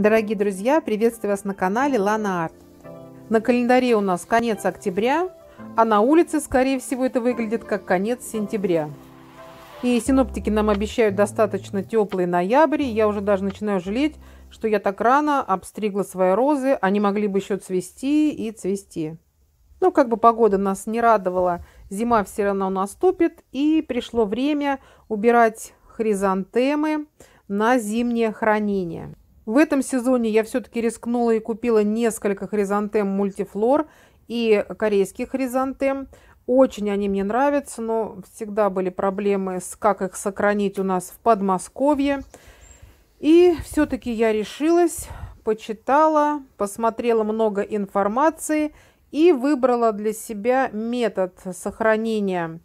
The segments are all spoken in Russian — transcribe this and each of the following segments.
Дорогие друзья, приветствую вас на канале Лана Арт. На календаре у нас конец октября, а на улице, скорее всего, это выглядит как конец сентября. И синоптики нам обещают достаточно теплый ноябрь, я уже даже начинаю жалеть, что я так рано обстригла свои розы, они а могли бы еще цвести и цвести. Но как бы погода нас не радовала, зима все равно наступит, и пришло время убирать хризантемы на зимнее хранение. В этом сезоне я все-таки рискнула и купила несколько хризантем мультифлор и корейских хризантем. Очень они мне нравятся, но всегда были проблемы с как их сохранить у нас в Подмосковье. И все-таки я решилась, почитала, посмотрела много информации и выбрала для себя метод сохранения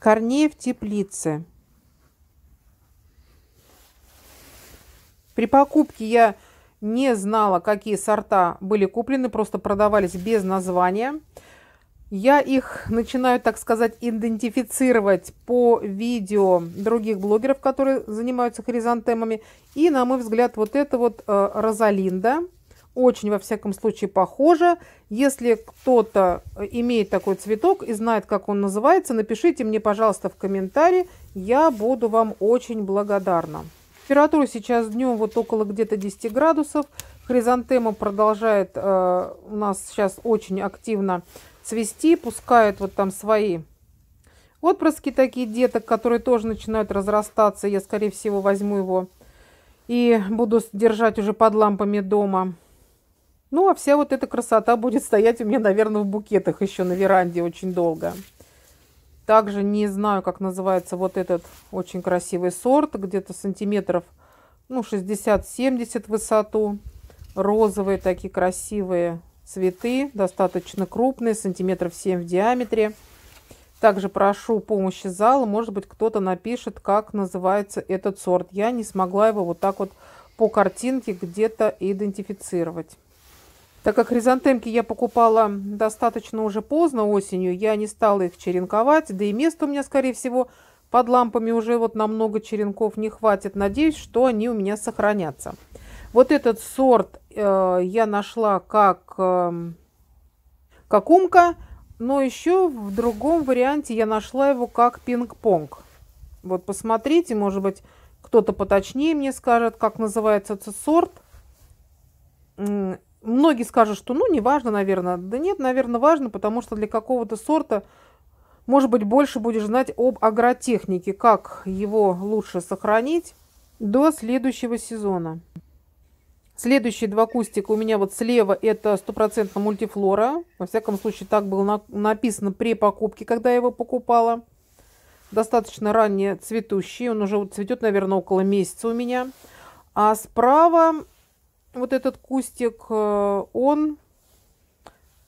корней в теплице. При покупке я не знала, какие сорта были куплены, просто продавались без названия. Я их начинаю, так сказать, идентифицировать по видео других блогеров, которые занимаются хризантемами. И, на мой взгляд, вот это вот э, Розалинда. Очень, во всяком случае, похожа. Если кто-то э, имеет такой цветок и знает, как он называется, напишите мне, пожалуйста, в комментарии. Я буду вам очень благодарна. Температура сейчас днем вот около где-то 10 градусов. Хризантема продолжает э, у нас сейчас очень активно цвести, пускает вот там свои отпрыски такие деток, которые тоже начинают разрастаться. Я, скорее всего, возьму его и буду держать уже под лампами дома. Ну, а вся вот эта красота будет стоять у меня, наверное, в букетах еще на веранде очень долго. Также не знаю, как называется вот этот очень красивый сорт, где-то сантиметров ну, 60-70 высоту. Розовые такие красивые цветы, достаточно крупные, сантиметров 7 в диаметре. Также прошу помощи зала, может быть, кто-то напишет, как называется этот сорт. Я не смогла его вот так вот по картинке где-то идентифицировать. Так как хризантемки я покупала достаточно уже поздно осенью, я не стала их черенковать, да и места у меня, скорее всего, под лампами уже вот намного черенков не хватит. Надеюсь, что они у меня сохранятся. Вот этот сорт э, я нашла как, э, как умка, но еще в другом варианте я нашла его как пинг-понг. Вот посмотрите, может быть, кто-то поточнее мне скажет, как называется этот сорт многие скажут, что ну, не важно, наверное. Да нет, наверное, важно, потому что для какого-то сорта, может быть, больше будешь знать об агротехнике, как его лучше сохранить до следующего сезона. Следующие два кустика у меня вот слева это стопроцентно мультифлора. Во всяком случае, так было на написано при покупке, когда я его покупала. Достаточно ранее цветущий. Он уже вот цветет, наверное, около месяца у меня. А справа вот этот кустик, э, он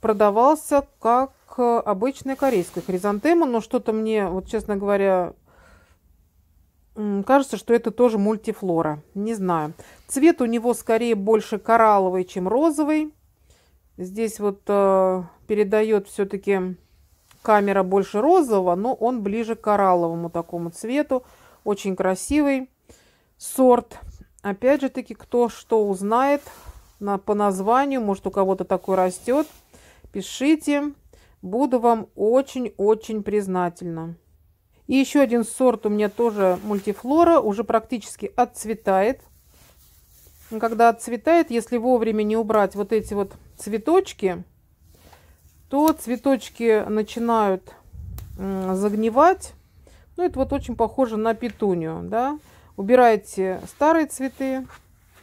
продавался как э, обычная корейская хризантема, но что-то мне, вот честно говоря, кажется, что это тоже мультифлора. Не знаю. Цвет у него скорее больше коралловый, чем розовый. Здесь вот э, передает все-таки камера больше розового, но он ближе к коралловому такому цвету. Очень красивый сорт. Опять же таки, кто что узнает на, по названию, может у кого-то такой растет, пишите. Буду вам очень-очень признательна. И еще один сорт у меня тоже мультифлора, уже практически отцветает. Когда отцветает, если вовремя не убрать вот эти вот цветочки, то цветочки начинают загнивать. Ну, это вот очень похоже на петунию, да. Убираете старые цветы,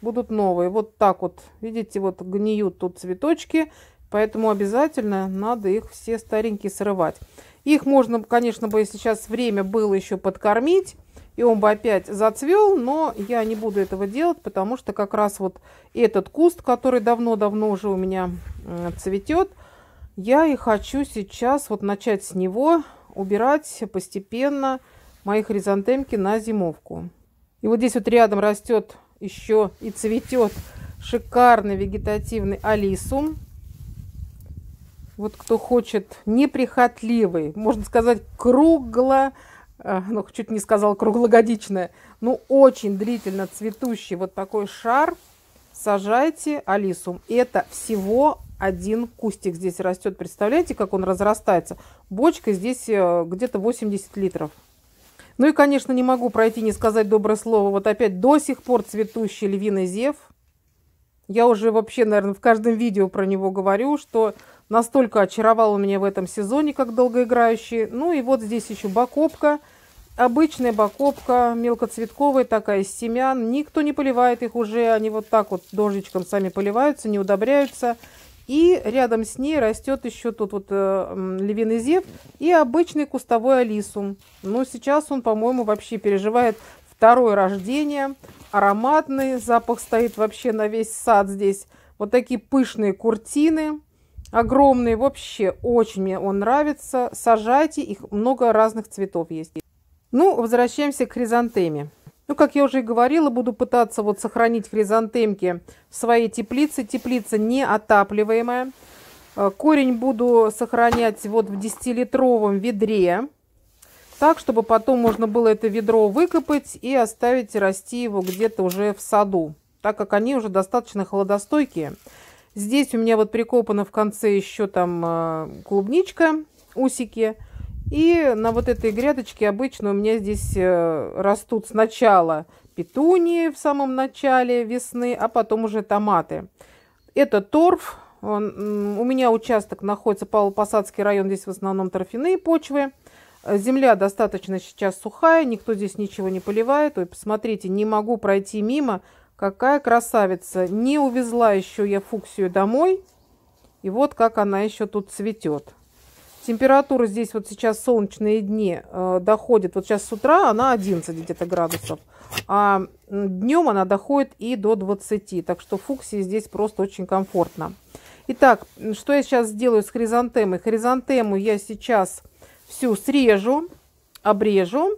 будут новые. Вот так вот, видите, вот гниют тут цветочки, поэтому обязательно надо их все старенькие срывать. Их можно, конечно, бы сейчас время было еще подкормить, и он бы опять зацвел, но я не буду этого делать, потому что как раз вот этот куст, который давно-давно уже у меня цветет, я и хочу сейчас вот начать с него убирать постепенно мои хризантемки на зимовку. И вот здесь вот рядом растет еще и цветет шикарный вегетативный алисум. Вот кто хочет неприхотливый, можно сказать, кругло, э, ну, чуть не сказал круглогодичное, ну, очень длительно цветущий вот такой шар, сажайте алисум. Это всего один кустик здесь растет. Представляете, как он разрастается? Бочка здесь э, где-то 80 литров. Ну и, конечно, не могу пройти не сказать доброе слово. Вот опять до сих пор цветущий львиный зев. Я уже вообще, наверное, в каждом видео про него говорю, что настолько очаровал меня в этом сезоне, как долгоиграющий. Ну и вот здесь еще бакопка. Обычная бакопка, мелкоцветковая такая, из семян. Никто не поливает их уже, они вот так вот дождичком сами поливаются, не удобряются и рядом с ней растет еще тут вот э, львиный зев и обычный кустовой алисум. Но ну, сейчас он, по-моему, вообще переживает второе рождение. Ароматный запах стоит вообще на весь сад здесь. Вот такие пышные куртины, огромные вообще, очень мне он нравится. Сажайте, их много разных цветов есть. Ну, возвращаемся к хризантеме. Ну, как я уже и говорила, буду пытаться вот сохранить хризантемки в своей теплице. Теплица неотапливаемая. Э, корень буду сохранять вот в 10-литровом ведре. Так, чтобы потом можно было это ведро выкопать и оставить расти его где-то уже в саду. Так как они уже достаточно холодостойкие. Здесь у меня вот прикопана в конце еще там э, клубничка, усики. Усики. И на вот этой грядочке обычно у меня здесь э, растут сначала петунии в самом начале весны, а потом уже томаты. Это торф. у меня участок находится Павлопосадский район, здесь в основном торфяные почвы. Земля достаточно сейчас сухая, никто здесь ничего не поливает. Ой, посмотрите, не могу пройти мимо. Какая красавица! Не увезла еще я фуксию домой. И вот как она еще тут цветет. Температура здесь вот сейчас солнечные дни э, доходит, вот сейчас с утра она 11 где-то градусов, а днем она доходит и до 20, так что фуксии здесь просто очень комфортно. Итак, что я сейчас сделаю с хризантемой? Хризантему я сейчас всю срежу, обрежу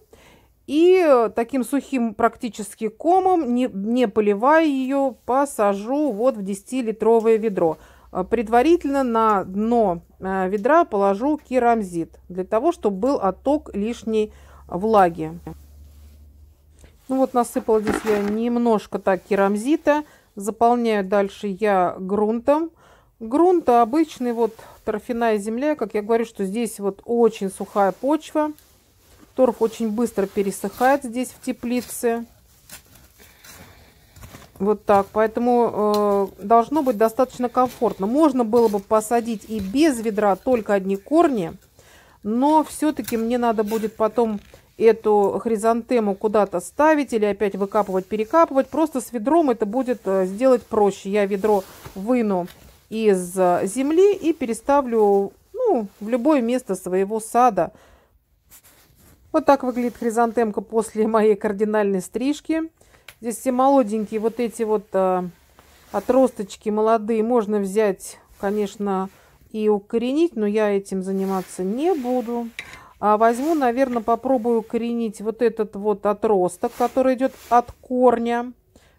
и э, таким сухим практически комом, не, не поливая ее, посажу вот в 10-литровое ведро. Э, предварительно на дно э, ведра положу керамзит, для того, чтобы был отток лишней влаги. Ну вот насыпала здесь я немножко так керамзита. Заполняю дальше я грунтом. Грунт обычный, вот торфяная земля. Как я говорю, что здесь вот очень сухая почва. Торф очень быстро пересыхает здесь в теплице. Вот так, поэтому э, должно быть достаточно комфортно. Можно было бы посадить и без ведра только одни корни, но все-таки мне надо будет потом эту хризантему куда-то ставить или опять выкапывать, перекапывать. Просто с ведром это будет э, сделать проще. Я ведро выну из э, земли и переставлю ну, в любое место своего сада. Вот так выглядит хризантемка после моей кардинальной стрижки. Здесь все молоденькие вот эти вот а, отросточки молодые можно взять, конечно, и укоренить, но я этим заниматься не буду. А возьму, наверное, попробую укоренить вот этот вот отросток, который идет от корня.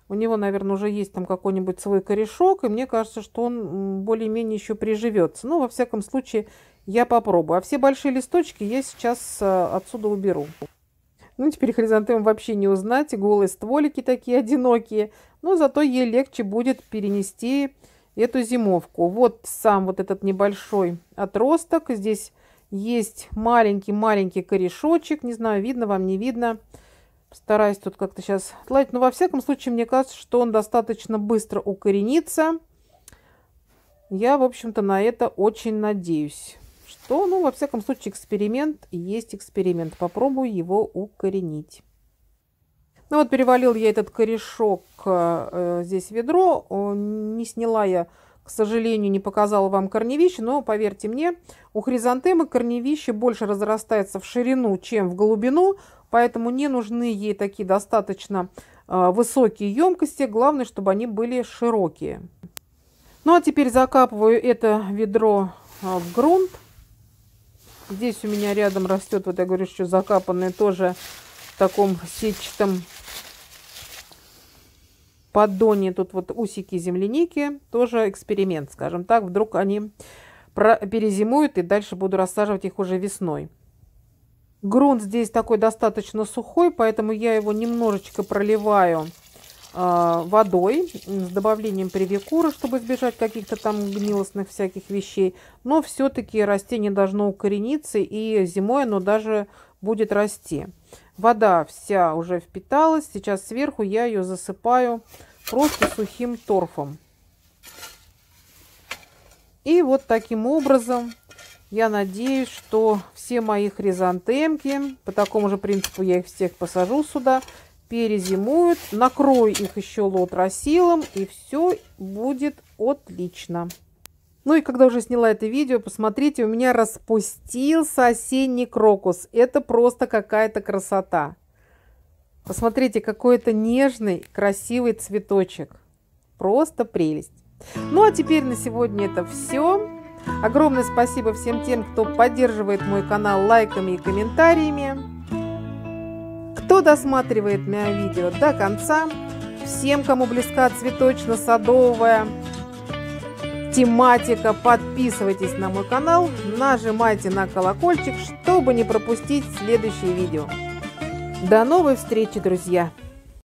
У него, наверное, уже есть там какой-нибудь свой корешок, и мне кажется, что он более-менее еще приживется. Ну, во всяком случае, я попробую. А все большие листочки я сейчас э, отсюда уберу. Ну, теперь хризантем вообще не узнать, голые стволики такие одинокие, но зато ей легче будет перенести эту зимовку. Вот сам вот этот небольшой отросток, здесь есть маленький-маленький корешочек, не знаю, видно вам, не видно. Стараюсь тут как-то сейчас отладить, но во всяком случае мне кажется, что он достаточно быстро укоренится. Я, в общем-то, на это очень надеюсь то, ну, во всяком случае, эксперимент есть эксперимент. Попробую его укоренить. Ну вот перевалил я этот корешок э, э здесь в ведро. Не сняла я, к сожалению, не показала вам корневище, но поверьте мне, у хризантемы корневище больше разрастается в ширину, чем в глубину, поэтому не нужны ей такие достаточно э, высокие емкости. Главное, чтобы они были широкие. Ну а теперь закапываю это ведро э, в грунт. Здесь у меня рядом растет, вот я говорю, что закапанные тоже в таком сетчатом поддоне. Тут вот усики земляники, тоже эксперимент, скажем так. Вдруг они перезимуют и дальше буду рассаживать их уже весной. Грунт здесь такой достаточно сухой, поэтому я его немножечко проливаю а, водой с добавлением привикура, чтобы избежать каких-то там гнилостных всяких вещей. Но все-таки растение должно укорениться, и зимой оно даже будет расти. Вода вся уже впиталась, сейчас сверху я ее засыпаю просто сухим торфом. И вот таким образом я надеюсь, что все мои хризантемки, по такому же принципу я их всех посажу сюда, перезимуют. Накрой их еще лотросилом, и все будет отлично. Ну и когда уже сняла это видео, посмотрите, у меня распустился осенний крокус. Это просто какая-то красота. Посмотрите, какой это нежный, красивый цветочек. Просто прелесть. Ну а теперь на сегодня это все. Огромное спасибо всем тем, кто поддерживает мой канал лайками и комментариями. Кто досматривает мое видео до конца, всем, кому близка цветочно-садовая тематика, подписывайтесь на мой канал, нажимайте на колокольчик, чтобы не пропустить следующие видео. До новой встречи, друзья!